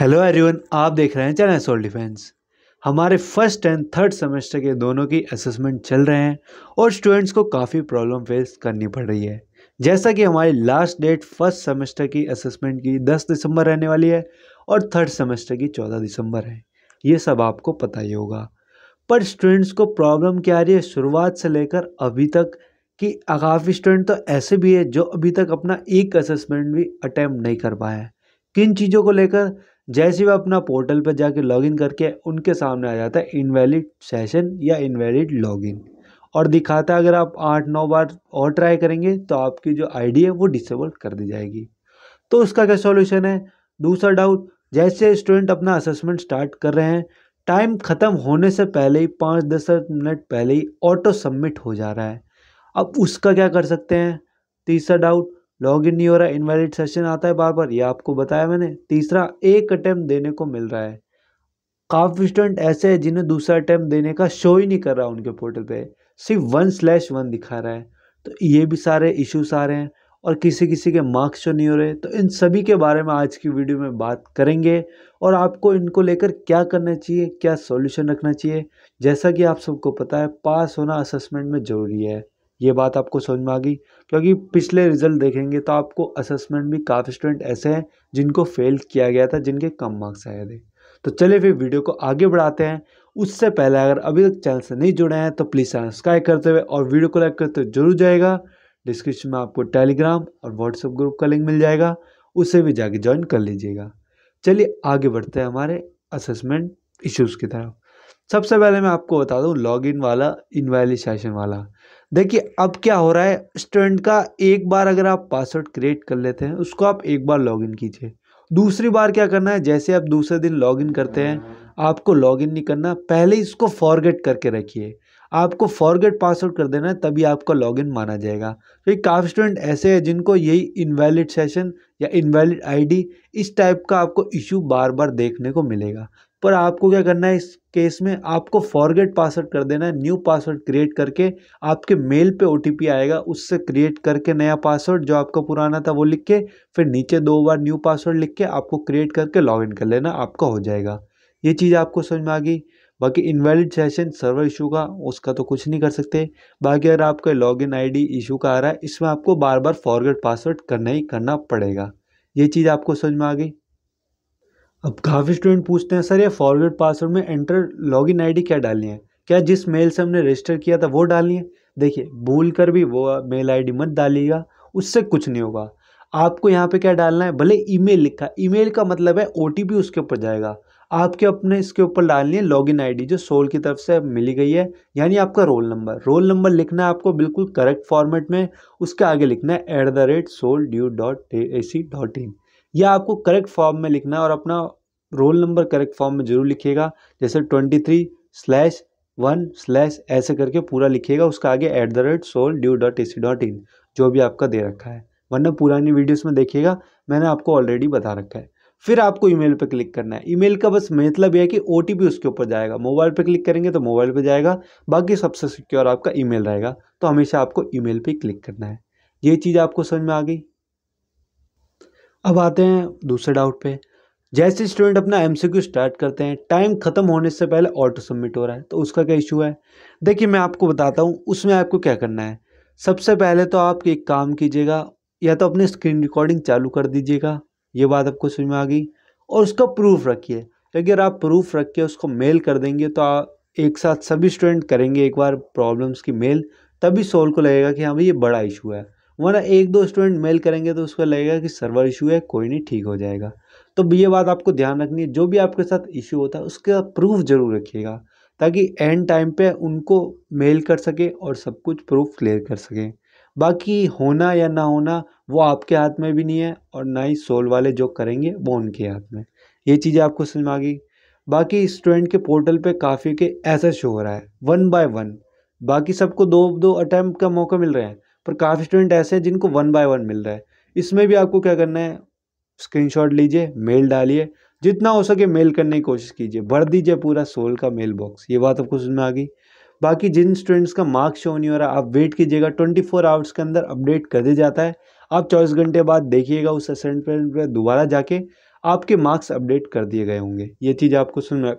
hello everyone आप देख रहे हैं चैनल सोल डिफेंस हमारे फर्स्ट एंड थर्ड सेमेस्टर के दोनों की असेसमेंट चल रहे हैं और स्टूडेंट्स को काफ़ी प्रॉब्लम फेस करनी पड़ रही है जैसा कि हमारी लास्ट डेट फर्स्ट सेमेस्टर की असेसमेंट की 10 दिसंबर रहने वाली है और थर्ड सेमेस्टर की 14 दिसंबर है ये सब आपको पता ही होगा पर स्टूडेंट्स को प्रॉब्लम क्या आ रही है शुरुआत से लेकर अभी तक कि काफ़ी स्टूडेंट तो ऐसे भी है जो अभी तक अपना एक असेसमेंट भी अटैम्प्ट नहीं कर पाए हैं किन चीज़ों को लेकर जैसे वह अपना पोर्टल पर जाके लॉगिन करके उनके सामने आ जाता है इनवैलिड सेशन या इनवैलिड लॉगिन और दिखाता है अगर आप आठ नौ बार और ट्राई करेंगे तो आपकी जो आईडी है वो डिसेबल कर दी जाएगी तो उसका क्या सॉल्यूशन है दूसरा डाउट जैसे स्टूडेंट अपना असेसमेंट स्टार्ट कर रहे हैं टाइम ख़त्म होने से पहले ही पाँच दस मिनट पहले ही ऑटो सबमिट हो जा रहा है अब उसका क्या कर सकते हैं तीसरा डाउट लॉग इन नहीं हो रहा है इनवैलिड सेशन आता है बार बार ये आपको बताया मैंने तीसरा एक अटैम्प्ट देने को मिल रहा है काफ़ी स्टूडेंट ऐसे हैं जिन्हें दूसरा अटैम्प्ट देने का शो ही नहीं कर रहा उनके पोर्टल पे सिर्फ वन स्लैश वन दिखा रहा है तो ये भी सारे इश्यूज आ रहे हैं और किसी किसी के मार्क्स शो नहीं हो रहे तो इन सभी के बारे में आज की वीडियो में बात करेंगे और आपको इनको लेकर क्या करना चाहिए क्या सॉल्यूशन रखना चाहिए जैसा कि आप सबको पता है पास होना असेसमेंट में ज़रूरी है ये बात आपको समझ में आ गई क्योंकि पिछले रिजल्ट देखेंगे तो आपको असेसमेंट भी काफ़ी स्टूडेंट ऐसे हैं जिनको फेल किया गया था जिनके कम मार्क्स आए थे तो चलिए फिर वीडियो को आगे बढ़ाते हैं उससे पहले अगर अभी तक चैनल से नहीं जुड़े हैं तो प्लीज़ चैनल सब्सक्राइब करते हुए और वीडियो को लाइक करते हुए जरूर जाएगा डिस्क्रिप्शन में आपको टेलीग्राम और व्हाट्सएप ग्रुप का लिंक मिल जाएगा उसे भी जाके ज्वाइन कर लीजिएगा चलिए आगे बढ़ते हैं हमारे असेसमेंट इश्यूज़ की तरफ सबसे पहले मैं आपको बता दूँ लॉग वाला इनवैलिड सेशन वाला देखिए अब क्या हो रहा है स्टूडेंट का एक बार अगर आप पासवर्ड क्रिएट कर लेते हैं उसको आप एक बार लॉगिन कीजिए दूसरी बार क्या करना है जैसे आप दूसरे दिन लॉगिन करते हैं आपको लॉगिन नहीं करना पहले इसको फॉरगेट करके रखिए आपको फॉरगेट पासवर्ड कर देना है तभी आपका लॉगिन माना जाएगा तो ये काफ़ी स्टूडेंट ऐसे हैं जिनको यही इनवैलिड सेशन या इनवैलिड आईडी इस टाइप का आपको इशू बार बार देखने को मिलेगा पर आपको क्या करना है इस केस में आपको फॉरगेट पासवर्ड कर देना है न्यू पासवर्ड क्रिएट करके आपके मेल पे ओ आएगा उससे क्रिएट करके नया पासवर्ड जो आपका पुराना था वो लिख के फिर नीचे दो बार न्यू पासवर्ड लिख के आपको क्रिएट करके लॉगिन कर लेना आपका हो जाएगा ये चीज़ आपको समझ में आ गई बाकी इनवैलिड सेशन सर्वर इशू का उसका तो कुछ नहीं कर सकते बाकी अगर आपका लॉगिन आईडी इशू का आ रहा है इसमें आपको बार बार फॉरगेट पासवर्ड करना ही करना पड़ेगा ये चीज़ आपको समझ में आ गई अब काफ़ी स्टूडेंट पूछते हैं सर ये फॉरवर्ड पासवर्ड में एंटर लॉगिन आईडी क्या डालनी है क्या जिस मेल से हमने रजिस्टर किया था वो डालनी है देखिए भूल कर भी वो मेल आईडी मत डालिएगा उससे कुछ नहीं होगा आपको यहाँ पे क्या डालना है भले ईमेल लिखा ईमेल का मतलब है ओ उसके ऊपर जाएगा आपके अपने इसके ऊपर डालनी है लॉगिन आईडी जो सोल की तरफ से मिली गई है यानी आपका रोल नंबर रोल नंबर लिखना है आपको बिल्कुल करेक्ट फॉर्मेट में उसके आगे लिखना है at the rate SOL DU dot A C dot in या आपको करेक्ट फॉर्म में लिखना है और अपना रोल नंबर करेक्ट फॉर्म में जरूर लिखिएगा जैसे twenty three slash one slash ऐसे करके पूरा लिखिएगा उसका आगे at the rate SOL DU dot A C dot in जो भी आपका दे रखा है वरना पुरानी वीडियोस में देखिएगा मैंने आपको ऑलरेडी बता रखा है फिर आपको ईमेल पर क्लिक करना है ईमेल का बस मतलब यह है कि ओ उसके ऊपर जाएगा मोबाइल पर क्लिक करेंगे तो मोबाइल पर जाएगा बाकी सबसे सिक्योर आपका ईमेल रहेगा तो हमेशा आपको ईमेल पर क्लिक करना है ये चीज़ आपको समझ में आ गई अब आते हैं दूसरे डाउट पे जैसे स्टूडेंट अपना एम स्टार्ट करते हैं टाइम ख़त्म होने से पहले ऑटो सबमिट हो रहा है तो उसका क्या इशू है देखिए मैं आपको बताता हूँ उसमें आपको क्या करना है सबसे पहले तो आप एक काम कीजिएगा या तो अपनी स्क्रीन रिकॉर्डिंग चालू कर दीजिएगा ये बात आपको समझ में आ गई और उसका प्रूफ रखिए अगर आप प्रूफ रख के उसको मेल कर देंगे तो आप एक साथ सभी स्टूडेंट करेंगे एक बार प्रॉब्लम्स की मेल तभी सॉल्व को लगेगा कि हाँ भाई ये बड़ा इशू है वरना एक दो स्टूडेंट मेल करेंगे तो उसको लगेगा कि सर्वर इशू है कोई नहीं ठीक हो जाएगा तो ये बात आपको ध्यान रखनी है जो भी आपके साथ इशू होता है उसका प्रूफ जरूर रखिएगा ताकि एंड टाइम पे उनको मेल कर सके और सब कुछ प्रूफ क्लियर कर सकें बाकी होना या ना होना वो आपके हाथ में भी नहीं है और ना ही सोल वाले जो करेंगे वो उनके हाथ में ये चीज़ें आपको समझ में आ गई बाकी स्टूडेंट के पोर्टल पे काफ़ी के ऐसा शो हो रहा है वन बाय वन बाकी सबको दो दो अटैम्प्ट का मौका मिल रहा है पर काफ़ी स्टूडेंट ऐसे हैं जिनको वन बाय वन मिल रहा है इसमें भी आपको क्या करना है स्क्रीनशॉट लीजिए मेल डालिए जितना हो सके मेल करने की कोशिश कीजिए भर दीजिए पूरा सोल का मेल बॉक्स ये बात आपको समझ में आ गई बाकी जिन स्टूडेंट्स का मार्क्स शो नहीं हो रहा आप वेट कीजिएगा ट्वेंटी फोर आवर्स के अंदर अपडेट कर दिया जाता है आप चौबीस घंटे बाद देखिएगा उस असाइनमेंट पर दोबारा जाके आपके मार्क्स अपडेट कर दिए गए होंगे ये चीज़ आपको सुन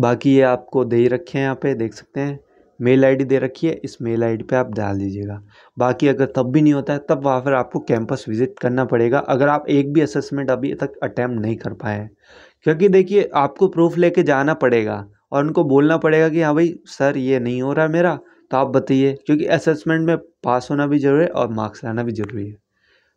बाकी ये आपको दे ही रखे हैं यहाँ पे देख सकते हैं मेल आईडी दे रखी है इस मेल आईडी पे आप डाल दीजिएगा बाकी अगर तब भी नहीं होता है तब वहाँ पर आपको कैंपस विजिट करना पड़ेगा अगर आप एक भी असेसमेंट अभी तक अटैम्प्ट नहीं कर पाए हैं क्योंकि देखिए आपको प्रूफ लेके जाना पड़ेगा और उनको बोलना पड़ेगा कि हाँ भाई सर ये नहीं हो रहा मेरा तो आप बताइए क्योंकि असेसमेंट में पास होना भी ज़रूरी है और मार्क्स लाना भी ज़रूरी है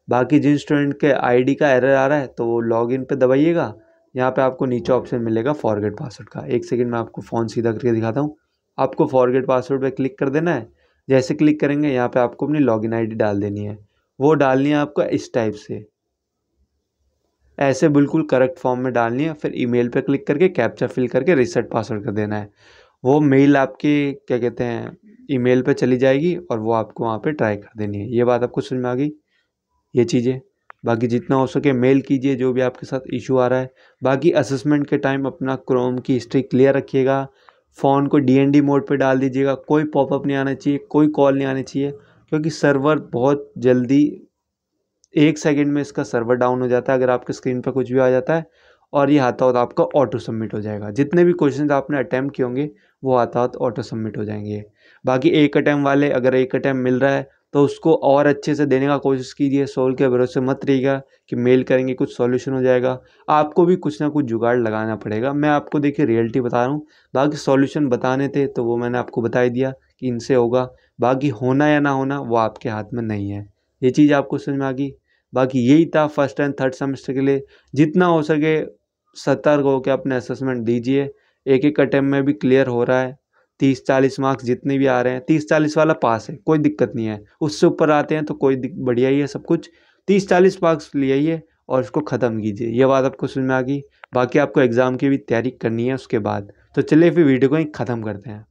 बाकी जिन स्टूडेंट के आई का एरर आ रहा है तो वो लॉग इन पर दबाइएगा यहाँ पे आपको नीचे ऑप्शन मिलेगा फॉरगेट पासवर्ड का एक सेकंड में आपको फ़ोन सीधा करके दिखाता हूँ आपको फॉरगेट पासवर्ड पे क्लिक कर देना है जैसे क्लिक करेंगे यहाँ पे आपको अपनी लॉगिन आईडी डाल देनी है वो डालनी है आपको इस टाइप से ऐसे बिल्कुल करेक्ट फॉर्म में डालनी है फिर ईमेल पे क्लिक करके कैप्चा फिल करके रिसेट पासवर्ड कर देना है वो मेल आपके क्या कहते हैं ईमेल पे चली जाएगी और वो आपको वहाँ पे ट्राई कर देनी है ये बात आपको समझ में आ गई ये चीज़ें बाकी जितना हो सके मेल कीजिए जो भी आपके साथ इशू आ रहा है बाकी असेसमेंट के टाइम अपना क्रोम की हिस्ट्री क्लियर रखिएगा फ़ोन को डी मोड पर डाल दीजिएगा कोई पॉपअप नहीं आना चाहिए कोई कॉल नहीं आनी चाहिए क्योंकि सर्वर बहुत जल्दी एक सेकंड में इसका सर्वर डाउन हो जाता है अगर आपके स्क्रीन पर कुछ भी आ जाता है और ये हाथावत आपका ऑटो सबमिट हो जाएगा जितने भी क्वेश्चन आपने अटैम्प्ट किए होंगे वो हाथावत ऑटो सबमिट हो जाएंगे बाकी एक अटैम्प वाले अगर एक अटैम्प मिल रहा है तो उसको और अच्छे से देने का कोशिश कीजिए सोल के भरोसे मत रहिएगा कि मेल करेंगे कुछ सॉल्यूशन हो जाएगा आपको भी कुछ ना कुछ जुगाड़ लगाना पड़ेगा मैं आपको देखिए रियलिटी बता रहा हूँ बाकी सॉल्यूशन बताने थे तो वो मैंने आपको बता ही दिया कि इनसे होगा बाकी होना या ना होना वो आपके हाथ में नहीं है ये चीज़ आपको समझ में आ गई बाकी यही था फर्स्ट एंड थर्ड सेमेस्टर के लिए जितना हो सके सतर्क होकर अपने असेसमेंट दीजिए एक एक अटैम्प में भी क्लियर हो रहा है तीस चालीस मार्क्स जितने भी आ रहे हैं तीस चालीस वाला पास है कोई दिक्कत नहीं है उससे ऊपर आते हैं तो कोई बढ़िया ही है सब कुछ तीस चालीस मार्क्स ले आइए और उसको ख़त्म कीजिए ये बात आपको समझ में आ गई बाकी आपको एग्ज़ाम की भी तैयारी करनी है उसके बाद तो चलिए फिर वीडियो को ही ख़त्म करते हैं